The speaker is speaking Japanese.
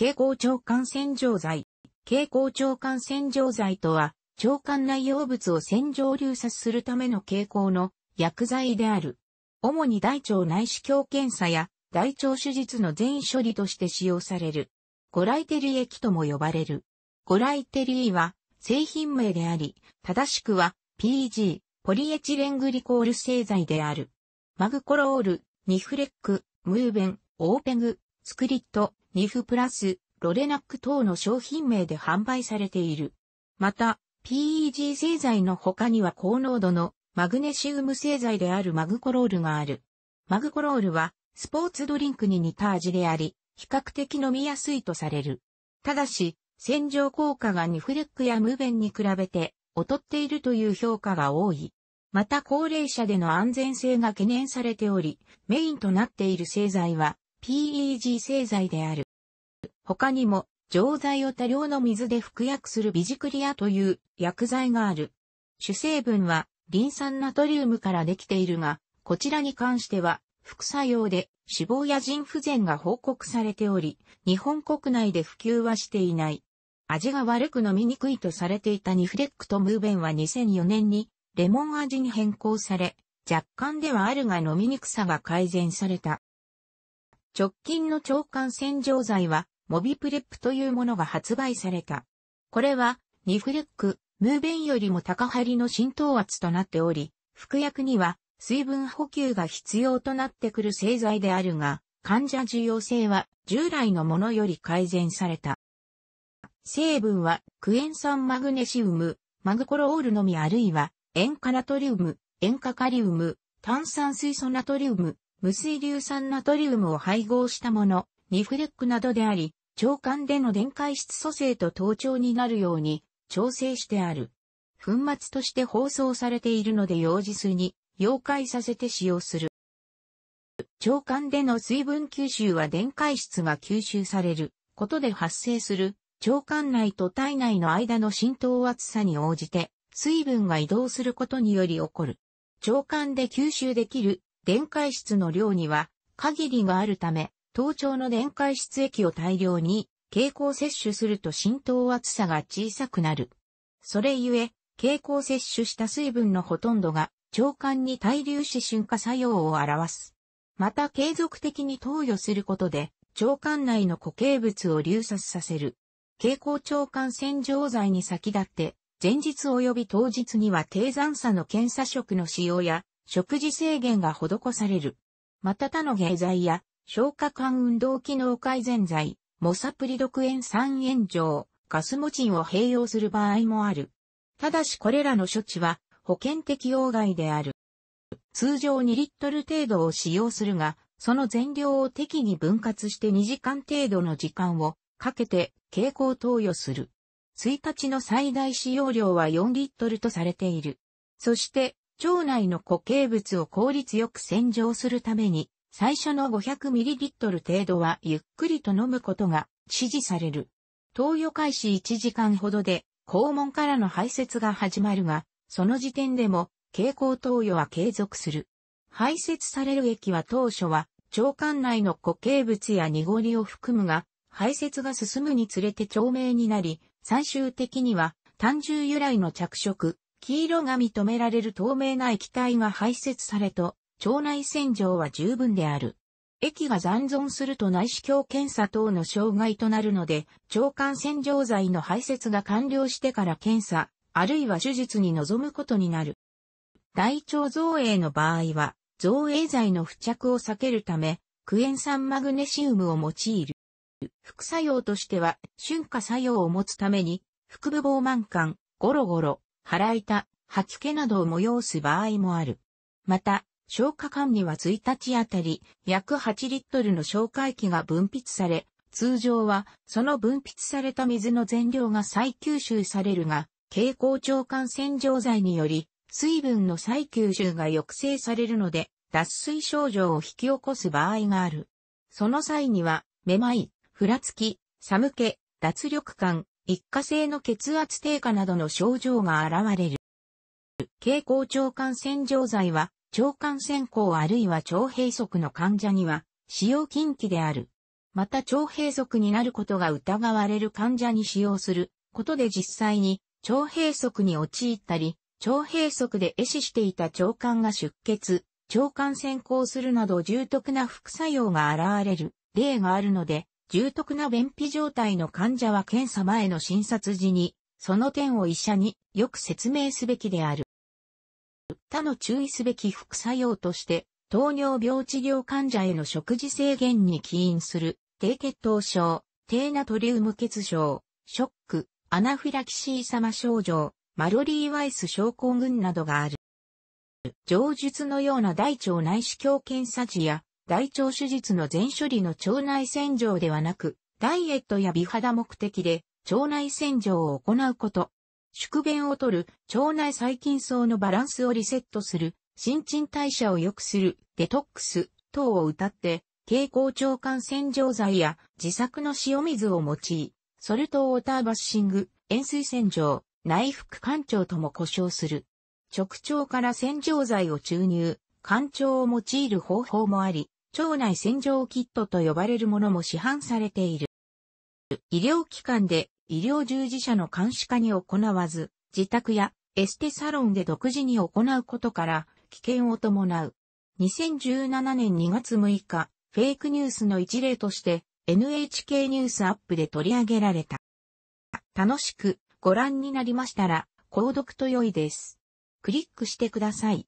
蛍光腸管洗浄剤。蛍光腸管洗浄剤とは、腸管内容物を洗浄流殺するための蛍光の薬剤である。主に大腸内視鏡検査や大腸手術の全処理として使用される。ゴライテリ液とも呼ばれる。ゴライテリーは製品名であり、正しくは PG、ポリエチレングリコール製剤である。マグコロール、ニフレック、ムーベン、オーペグ、スクリット、ニフプラス、ロレナック等の商品名で販売されている。また、PEG 製剤の他には高濃度のマグネシウム製剤であるマグコロールがある。マグコロールはスポーツドリンクに似た味であり、比較的飲みやすいとされる。ただし、洗浄効果がニフレックやムベンに比べて劣っているという評価が多い。また高齢者での安全性が懸念されており、メインとなっている製剤は PEG 製剤である。他にも、錠剤を多量の水で服薬するビジクリアという薬剤がある。主成分は、リン酸ナトリウムからできているが、こちらに関しては、副作用で脂肪や腎不全が報告されており、日本国内で普及はしていない。味が悪く飲みにくいとされていたニフレックとムーベンは2004年にレモン味に変更され、若干ではあるが飲みにくさが改善された。直近の長官洗浄剤は、モビプレップというものが発売された。これは、ニフレック、ムーベンよりも高張りの浸透圧となっており、服薬には水分補給が必要となってくる製剤であるが、患者需要性は従来のものより改善された。成分はクエン酸マグネシウム、マグコロールのみあるいは塩化ナトリウム、塩化カリウム、炭酸水素ナトリウム、無水硫酸ナトリウムを配合したもの、ニフレックなどであり、腸管での電解質組成と頭頂になるように調整してある。粉末として包装されているので事数に溶解させて使用する。腸管での水分吸収は電解質が吸収されることで発生する腸管内と体内の間の浸透厚さに応じて水分が移動することにより起こる。腸管で吸収できる電解質の量には限りがあるため、頭頂の電解質液を大量に蛍光摂取すると浸透厚さが小さくなる。それゆえ、蛍光摂取した水分のほとんどが腸管に対流し瞬化作用を表す。また継続的に投与することで腸管内の固形物を流殺させる。蛍光腸管洗浄剤に先立って、前日及び当日には低残差の検査食の使用や食事制限が施される。また他の下剤や消化管運動機能改善剤、モサプリ毒塩酸塩錠、ガスモチンを併用する場合もある。ただしこれらの処置は保険適用外である。通常2リットル程度を使用するが、その全量を適宜分割して2時間程度の時間をかけて経口投与する。1日の最大使用量は4リットルとされている。そして腸内の固形物を効率よく洗浄するために、最初の 500ml 程度はゆっくりと飲むことが指示される。投与開始1時間ほどで肛門からの排泄が始まるが、その時点でも蛍光投与は継続する。排泄される液は当初は腸管内の固形物や濁りを含むが、排泄が進むにつれて長命になり、最終的には単純由来の着色、黄色が認められる透明な液体が排泄されと、腸内洗浄は十分である。液が残存すると内視鏡検査等の障害となるので、腸管洗浄剤の排泄が完了してから検査、あるいは手術に臨むことになる。大腸造影の場合は、造影剤の付着を避けるため、クエン酸マグネシウムを用いる。副作用としては、瞬化作用を持つために、腹部膨満感、ゴロゴロ、腹痛、吐き気などを催す場合もある。また、消化管には1日あたり約8リットルの消化液が分泌され、通常はその分泌された水の全量が再吸収されるが、蛍光腸管洗浄剤により水分の再吸収が抑制されるので、脱水症状を引き起こす場合がある。その際には、めまい、ふらつき、寒気、脱力感、一過性の血圧低下などの症状が現れる。経口腸管洗浄剤は、腸管染行。あるいは腸閉塞の患者には、使用禁忌である。また腸閉塞になることが疑われる患者に使用することで実際に腸閉塞に陥ったり、腸閉塞で壊死していた腸管が出血、腸管先行するなど重篤な副作用が現れる例があるので、重篤な便秘状態の患者は検査前の診察時に、その点を医者によく説明すべきである。他の注意すべき副作用として、糖尿病治療患者への食事制限に起因する、低血糖症、低ナトリウム血症、ショック、アナフィラキシー様症状、マロリー・ワイス症候群などがある。上述のような大腸内視鏡検査時や大腸手術の全処理の腸内洗浄ではなく、ダイエットや美肌目的で腸内洗浄を行うこと。宿便を取る腸内細菌層のバランスをリセットする、新陳代謝を良くする、デトックス等を謳って、蛍光腸管洗浄剤や自作の塩水を用い、ソルトウォーターバッシング、塩水洗浄、内服干潮とも呼称する。直腸から洗浄剤を注入、干潮を用いる方法もあり、腸内洗浄キットと呼ばれるものも市販されている。医療機関で医療従事者の監視下に行わず、自宅やエステサロンで独自に行うことから危険を伴う。2017年2月6日、フェイクニュースの一例として NHK ニュースアップで取り上げられた。楽しくご覧になりましたら、購読と良いです。クリックしてください。